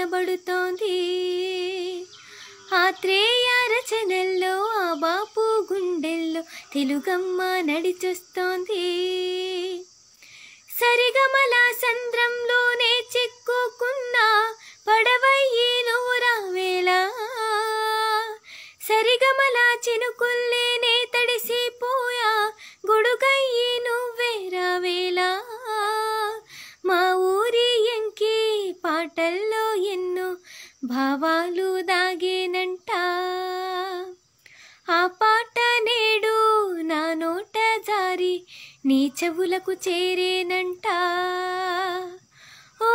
వినబడుతోంది ఆత్రేయ రచనల్లో ఆ బాపు గుండెల్లో తెలుగమ్మ నడిచొస్తోంది సరిగమల సంద్రంలోనే చెక్కుకు భావాలు దాగేనంట ఆ పాట నేడు నా నోట జారి నీ చెవులకు చేరేనంట ఓ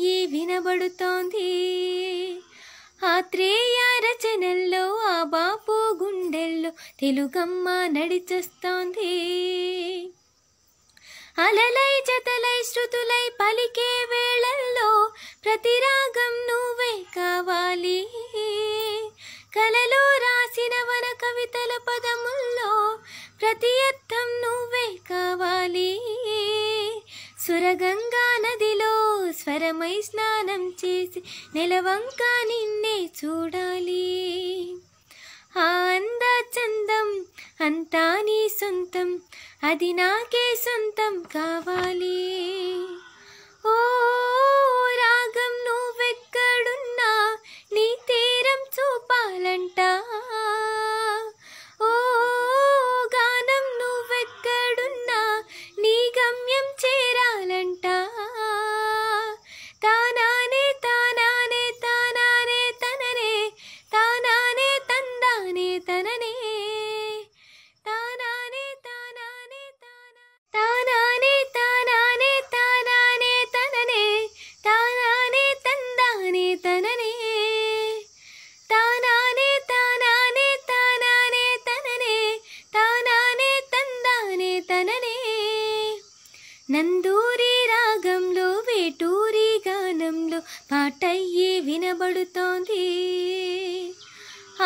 చెయ్యి వినబడుతోంది ఆత్రేయ రచనల్లో ఆ బాపు గుండెల్లో తెలుగమ్మ నడిచొస్తోంది అలలై జతలై శృతులై పలికే వేళల్లో ప్రతి రాగం నువ్వే కావాలి కలలో రాసిన వన కవితల పదముల్లో ప్రతి అర్థం ధ్యానం చేసి నెలవంక నిన్నే చూడాలి ఆ అంద చందం అంతా నీ సొంతం అది నాకే సొంతం కావాలి నందూరి రాగంలో వేటూరి గానంలో పాటయ్యి వినబడుతోంది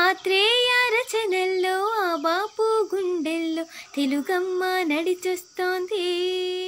ఆత్రేయ రచనల్లో ఆ బాపు గుండెల్లో తెలుగమ్మ నడిచొస్తోంది